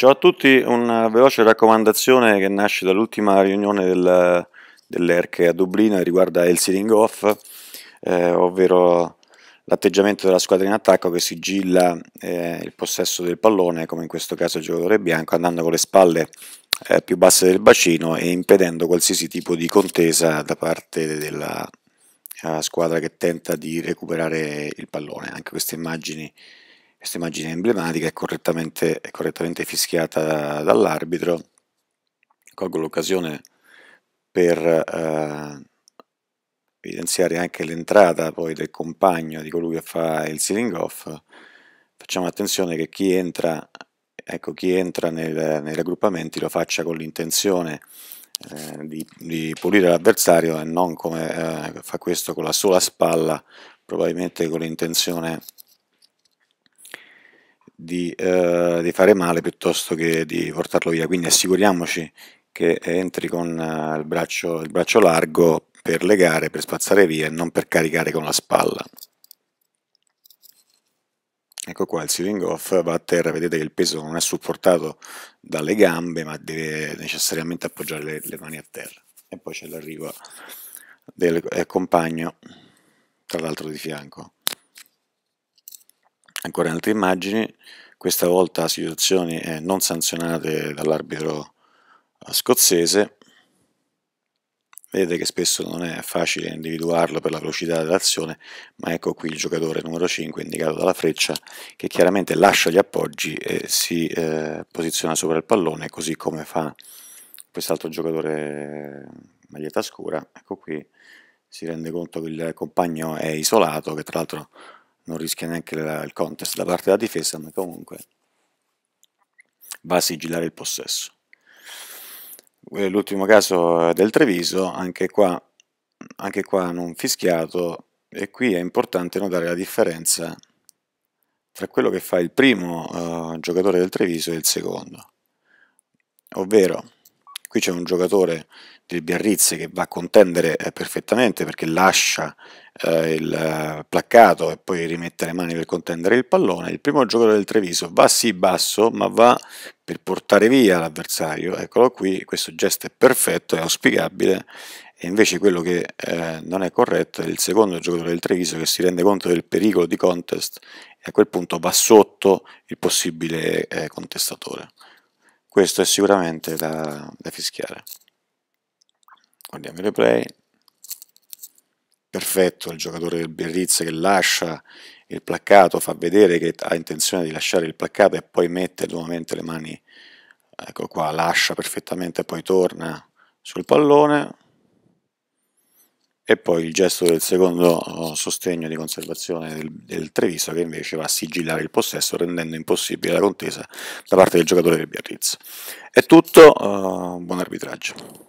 Ciao a tutti, una veloce raccomandazione che nasce dall'ultima riunione del, dell'ERC a Dublino e riguarda il sealing off, eh, ovvero l'atteggiamento della squadra in attacco che sigilla eh, il possesso del pallone, come in questo caso il giocatore bianco, andando con le spalle eh, più basse del bacino e impedendo qualsiasi tipo di contesa da parte della eh, squadra che tenta di recuperare il pallone. Anche queste immagini questa immagine emblematica è correttamente, è correttamente fischiata dall'arbitro. Colgo l'occasione per eh, evidenziare anche l'entrata poi del compagno di colui che fa il ceiling off. Facciamo attenzione che chi entra, ecco, chi entra nel, nei raggruppamenti lo faccia con l'intenzione eh, di, di, pulire l'avversario e non come eh, fa questo con la sola spalla, probabilmente con l'intenzione di di, eh, di fare male piuttosto che di portarlo via. Quindi assicuriamoci che eh, entri con eh, il braccio, il braccio largo per legare, per spazzare via e non per caricare con la spalla. Ecco qua il ceiling off va a terra, vedete che il peso non è supportato dalle gambe ma deve necessariamente appoggiare le, le mani a terra. E poi c'è l'arrivo del eh, compagno, tra l'altro di fianco. Ancora in altre immagini, questa volta situazioni non sanzionate dall'arbitro eh, scozzese, Vedete che spesso non è facile individuarlo per la velocità dell'azione, ma ecco qui il giocatore numero 5 indicato dalla freccia che chiaramente lascia gli appoggi e si eh, posiziona sopra il pallone, così come fa quest'altro giocatore eh, maglietta scura. Ecco qui si rende conto che il compagno è isolato, che tra l'altro non rischia neanche la, il contest da parte della difesa, ma comunque va a sigillare il possesso. Eh, l'ultimo caso eh, del Treviso, anche qua, anche qua non fischiato, e qui è importante notare la differenza tra quello che fa il primo eh, giocatore del Treviso e il secondo. Ovvero, Qui c'è un giocatore del Biarritz che va a contendere eh, perfettamente perché lascia eh, il eh, placcato e poi rimette le mani per contendere il pallone. Il primo giocatore del Treviso va sì basso, ma va per portare via l'avversario. Eccolo qui, questo gesto è perfetto, è auspicabile e invece quello che eh, non è corretto è il secondo giocatore del Treviso che si rende conto del pericolo di contest e a quel punto va sotto il possibile eh, contestatore questo è sicuramente da, da fischiare guardiamo il replay perfetto il giocatore del Berriz che lascia il placcato fa vedere che ha intenzione di lasciare il placcato e poi mette nuovamente le mani ecco qua, lascia perfettamente e poi torna sul pallone e poi il gesto del secondo oh, sostegno di conservazione del, del, Treviso che invece va a sigillare il possesso rendendo impossibile la contesa da parte del giocatore del Biarritz. È tutto, uh, buon arbitraggio.